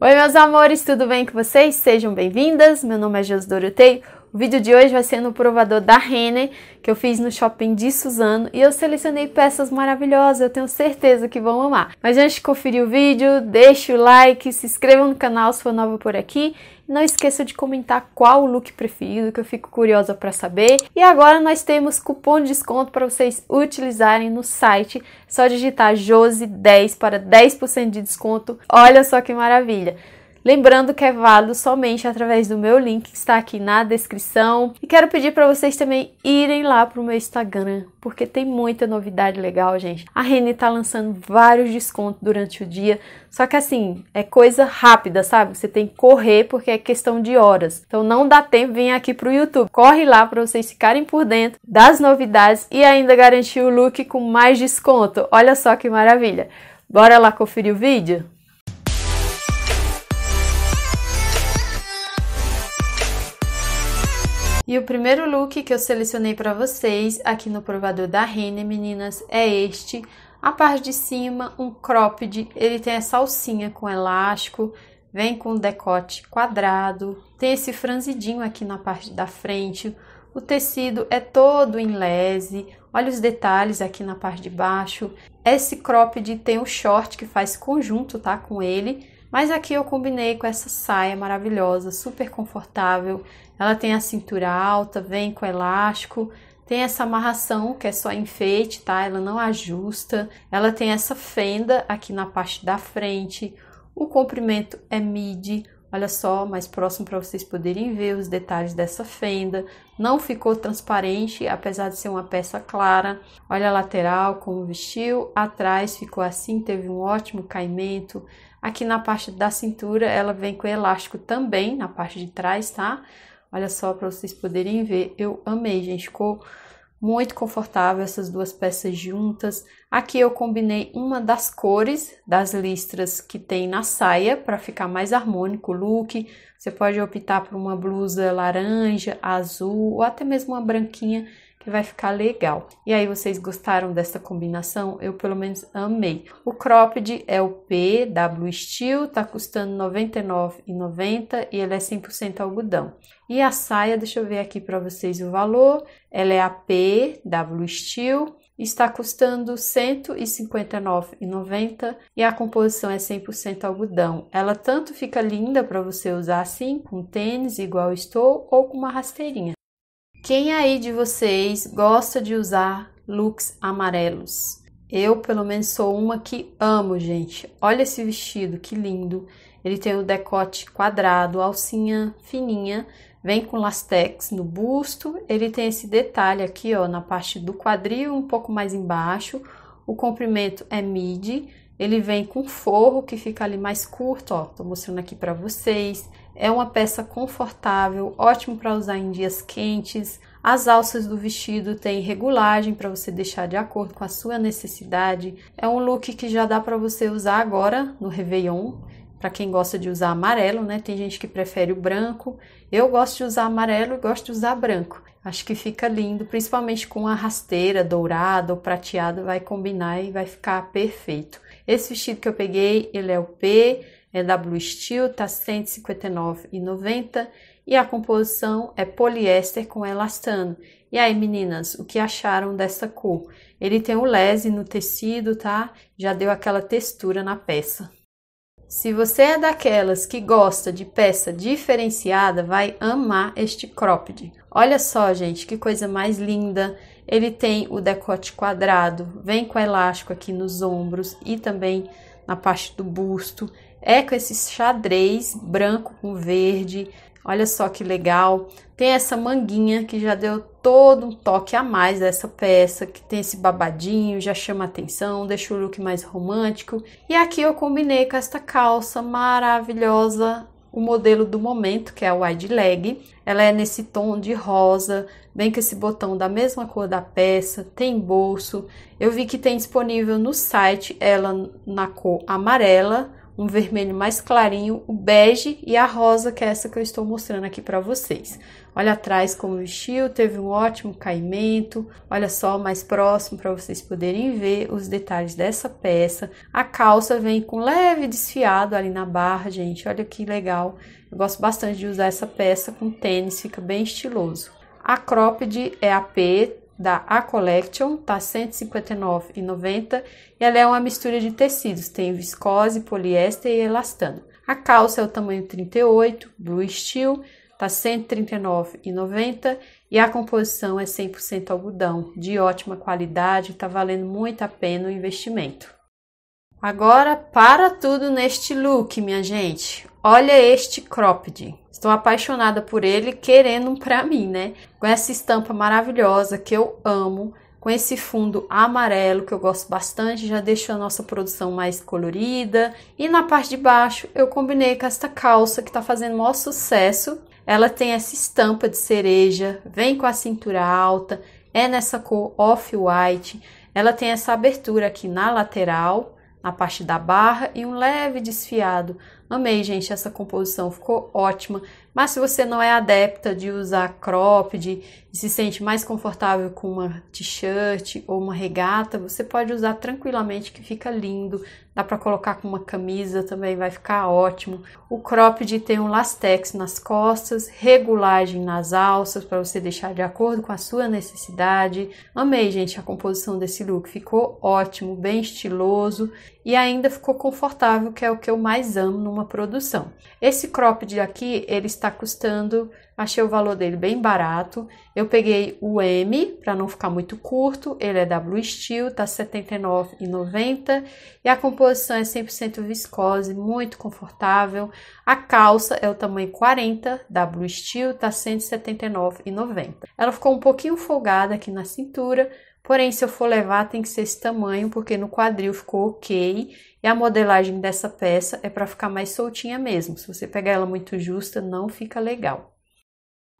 Oi, meus amores, tudo bem com vocês? Sejam bem-vindas. Meu nome é José Dorotei. O vídeo de hoje vai ser no provador da Renner, que eu fiz no shopping de Suzano, e eu selecionei peças maravilhosas, eu tenho certeza que vão amar. Mas antes de conferir o vídeo, deixe o like, se inscreva no canal se for nova por aqui não esqueça de comentar qual o look preferido, que eu fico curiosa para saber. E agora nós temos cupom de desconto para vocês utilizarem no site. É só digitar Jose 10 para 10% de desconto. Olha só que maravilha! Lembrando que é válido somente através do meu link que está aqui na descrição. E quero pedir para vocês também irem lá para o meu Instagram, porque tem muita novidade legal, gente. A Rene está lançando vários descontos durante o dia, só que assim, é coisa rápida, sabe? Você tem que correr porque é questão de horas. Então não dá tempo, vem aqui para o YouTube. Corre lá para vocês ficarem por dentro das novidades e ainda garantir o look com mais desconto. Olha só que maravilha. Bora lá conferir o vídeo? E o primeiro look que eu selecionei para vocês aqui no provador da Rene, meninas, é este. A parte de cima, um cropped, ele tem a salsinha com elástico, vem com decote quadrado, tem esse franzidinho aqui na parte da frente, o tecido é todo em lese, olha os detalhes aqui na parte de baixo. Esse cropped tem um short que faz conjunto, tá, com ele, mas aqui eu combinei com essa saia maravilhosa, super confortável, ela tem a cintura alta, vem com elástico, tem essa amarração que é só enfeite, tá? Ela não ajusta. Ela tem essa fenda aqui na parte da frente. O comprimento é midi. Olha só, mais próximo para vocês poderem ver os detalhes dessa fenda. Não ficou transparente, apesar de ser uma peça clara. Olha a lateral como vestiu, atrás ficou assim, teve um ótimo caimento. Aqui na parte da cintura, ela vem com elástico também na parte de trás, tá? Olha só para vocês poderem ver, eu amei, gente. Ficou muito confortável essas duas peças juntas. Aqui eu combinei uma das cores das listras que tem na saia para ficar mais harmônico o look. Você pode optar por uma blusa laranja, azul ou até mesmo uma branquinha que vai ficar legal. E aí vocês gostaram dessa combinação? Eu pelo menos amei. O cropped é o PW Steel, tá custando R$ 99,90 e ele é 100% algodão. E a saia, deixa eu ver aqui para vocês o valor. Ela é a PW Steel está custando R$ 159,90 e a composição é 100% algodão. Ela tanto fica linda para você usar assim, com tênis igual estou, ou com uma rasteirinha. Quem aí de vocês gosta de usar looks amarelos? Eu, pelo menos, sou uma que amo, gente. Olha esse vestido, que lindo! Ele tem o um decote quadrado, alcinha fininha, Vem com lastex no busto, ele tem esse detalhe aqui, ó, na parte do quadril, um pouco mais embaixo. O comprimento é midi, ele vem com forro que fica ali mais curto, ó, tô mostrando aqui para vocês. É uma peça confortável, ótimo para usar em dias quentes. As alças do vestido têm regulagem para você deixar de acordo com a sua necessidade. É um look que já dá para você usar agora no Réveillon, para quem gosta de usar amarelo, né? Tem gente que prefere o branco. Eu gosto de usar amarelo e gosto de usar branco. Acho que fica lindo, principalmente com a rasteira dourada ou prateada, vai combinar e vai ficar perfeito. Esse vestido que eu peguei, ele é o P, é da Blue Steel, tá R$ 159,90 e a composição é poliéster com elastano. E aí, meninas, o que acharam dessa cor? Ele tem o um lese no tecido, tá? Já deu aquela textura na peça. Se você é daquelas que gosta de peça diferenciada, vai amar este cropped. Olha só, gente, que coisa mais linda. Ele tem o decote quadrado, vem com elástico aqui nos ombros e também na parte do busto. É com esse xadrez branco com verde, Olha só que legal. Tem essa manguinha que já deu todo um toque a mais dessa peça, que tem esse babadinho, já chama atenção, deixa o look mais romântico. E aqui eu combinei com esta calça maravilhosa, o modelo do momento, que é a wide leg. Ela é nesse tom de rosa, bem com esse botão da mesma cor da peça, tem bolso. Eu vi que tem disponível no site ela na cor amarela, um vermelho mais clarinho, o bege e a rosa, que é essa que eu estou mostrando aqui para vocês. Olha atrás como vestiu, teve um ótimo caimento. Olha só mais próximo para vocês poderem ver os detalhes dessa peça. A calça vem com leve desfiado ali na barra, gente. Olha que legal. Eu gosto bastante de usar essa peça com tênis, fica bem estiloso. A cropped é a P da A Collection, tá R$ 159,90 e ela é uma mistura de tecidos, tem viscose, poliéster e elastano. A calça é o tamanho 38, Blue Steel, tá R$ 139,90 e a composição é 100% algodão, de ótima qualidade, tá valendo muito a pena o investimento. Agora para tudo neste look, minha gente. Olha este cropped. Estou apaixonada por ele, querendo um para mim, né? Com essa estampa maravilhosa que eu amo, com esse fundo amarelo que eu gosto bastante, já deixa a nossa produção mais colorida. E na parte de baixo eu combinei com esta calça que está fazendo o maior sucesso. Ela tem essa estampa de cereja, vem com a cintura alta, é nessa cor off-white. Ela tem essa abertura aqui na lateral na parte da barra e um leve desfiado Amei, gente, essa composição, ficou ótima. Mas se você não é adepta de usar cropped e se sente mais confortável com uma t-shirt ou uma regata, você pode usar tranquilamente que fica lindo. Dá para colocar com uma camisa também, vai ficar ótimo. O cropped tem um lastex nas costas, regulagem nas alças para você deixar de acordo com a sua necessidade. Amei, gente, a composição desse look, ficou ótimo, bem estiloso e ainda ficou confortável, que é o que eu mais amo numa produção. Esse cropped aqui, ele está custando, achei o valor dele bem barato. Eu peguei o M para não ficar muito curto, ele é da Blue Steel, tá R$ 79,90 e a composição é 100% viscose, muito confortável. A calça é o tamanho 40 da Blue Steel, tá R$ 179,90. Ela ficou um pouquinho folgada aqui na cintura, Porém, se eu for levar, tem que ser esse tamanho, porque no quadril ficou ok. E a modelagem dessa peça é para ficar mais soltinha mesmo. Se você pegar ela muito justa, não fica legal.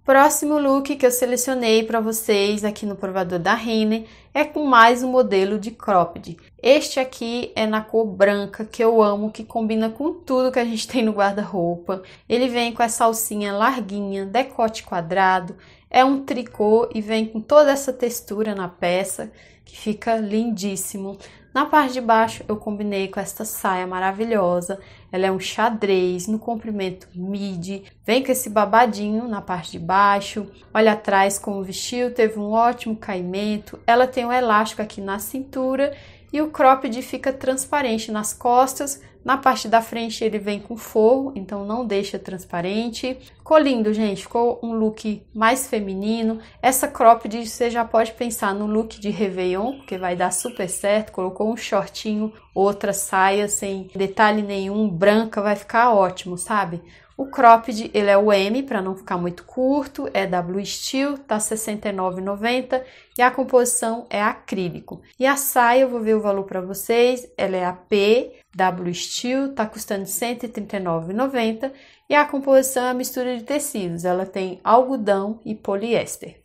Próximo look que eu selecionei para vocês aqui no provador da Renner é com mais um modelo de cropped. Este aqui é na cor branca, que eu amo, que combina com tudo que a gente tem no guarda-roupa. Ele vem com essa alcinha larguinha, decote quadrado, é um tricô e vem com toda essa textura na peça, que fica lindíssimo. Na parte de baixo eu combinei com esta saia maravilhosa. Ela é um xadrez no comprimento midi. Vem com esse babadinho na parte de baixo. Olha atrás como o vestiu, teve um ótimo caimento. Ela tem um elástico aqui na cintura e o cropped fica transparente nas costas, na parte da frente ele vem com forro, então não deixa transparente. Ficou lindo, gente. Ficou um look mais feminino. Essa cropped você já pode pensar no look de Réveillon, porque vai dar super certo. Colocou um shortinho, outra saia sem detalhe nenhum, branca, vai ficar ótimo, sabe? O cropped, ele é o M, para não ficar muito curto, é W Steel, tá 69,90 e a composição é acrílico. E a saia, eu vou ver o valor para vocês, ela é a P, W Steel, tá custando 139,90 e a composição é a mistura de tecidos, ela tem algodão e poliéster.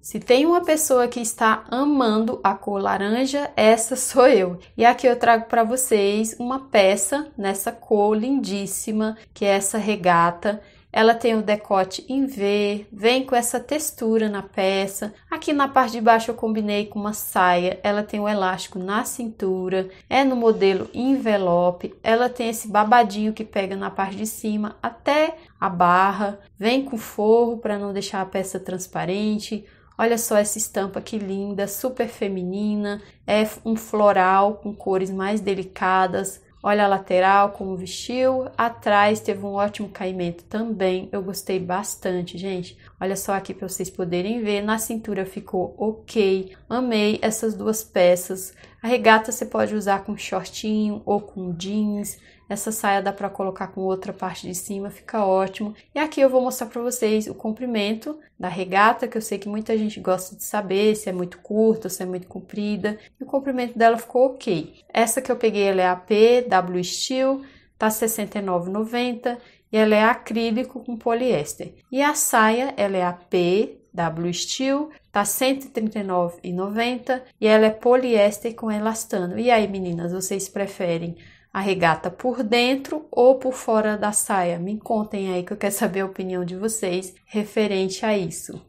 Se tem uma pessoa que está amando a cor laranja, essa sou eu. E aqui eu trago para vocês uma peça nessa cor lindíssima, que é essa regata ela tem o decote em V, vem com essa textura na peça. Aqui na parte de baixo eu combinei com uma saia, ela tem o um elástico na cintura, é no modelo envelope, ela tem esse babadinho que pega na parte de cima até a barra, vem com forro para não deixar a peça transparente. Olha só essa estampa que linda, super feminina, é um floral com cores mais delicadas, Olha a lateral como vestiu, atrás teve um ótimo caimento também. Eu gostei bastante, gente. Olha só aqui para vocês poderem ver, na cintura ficou ok, amei essas duas peças. A regata você pode usar com shortinho ou com jeans, essa saia dá para colocar com outra parte de cima, fica ótimo. E aqui eu vou mostrar para vocês o comprimento da regata, que eu sei que muita gente gosta de saber se é muito curta, se é muito comprida. E o comprimento dela ficou ok. Essa que eu peguei, ela é a P, W Steel, tá R$ 69,90 e ela é acrílico com poliéster. E a saia, ela é a P da Blue Steel, tá R$ 139,90 e ela é poliéster com elastano. E aí, meninas, vocês preferem a regata por dentro ou por fora da saia? Me contem aí que eu quero saber a opinião de vocês referente a isso.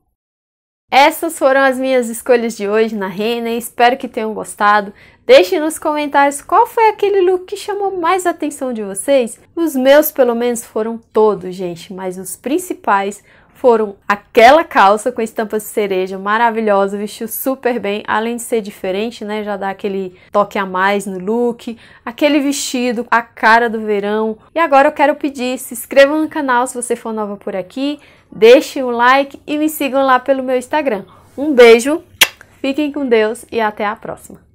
Essas foram as minhas escolhas de hoje na Reina, espero que tenham gostado. Deixem nos comentários qual foi aquele look que chamou mais a atenção de vocês. Os meus, pelo menos, foram todos, gente, mas os principais foram aquela calça com estampa de cereja maravilhosa, vestiu super bem, além de ser diferente, né? Já dá aquele toque a mais no look, aquele vestido, a cara do verão. E agora eu quero pedir, se inscrevam no canal se você for nova por aqui, deixem um like e me sigam lá pelo meu Instagram. Um beijo, fiquem com Deus e até a próxima.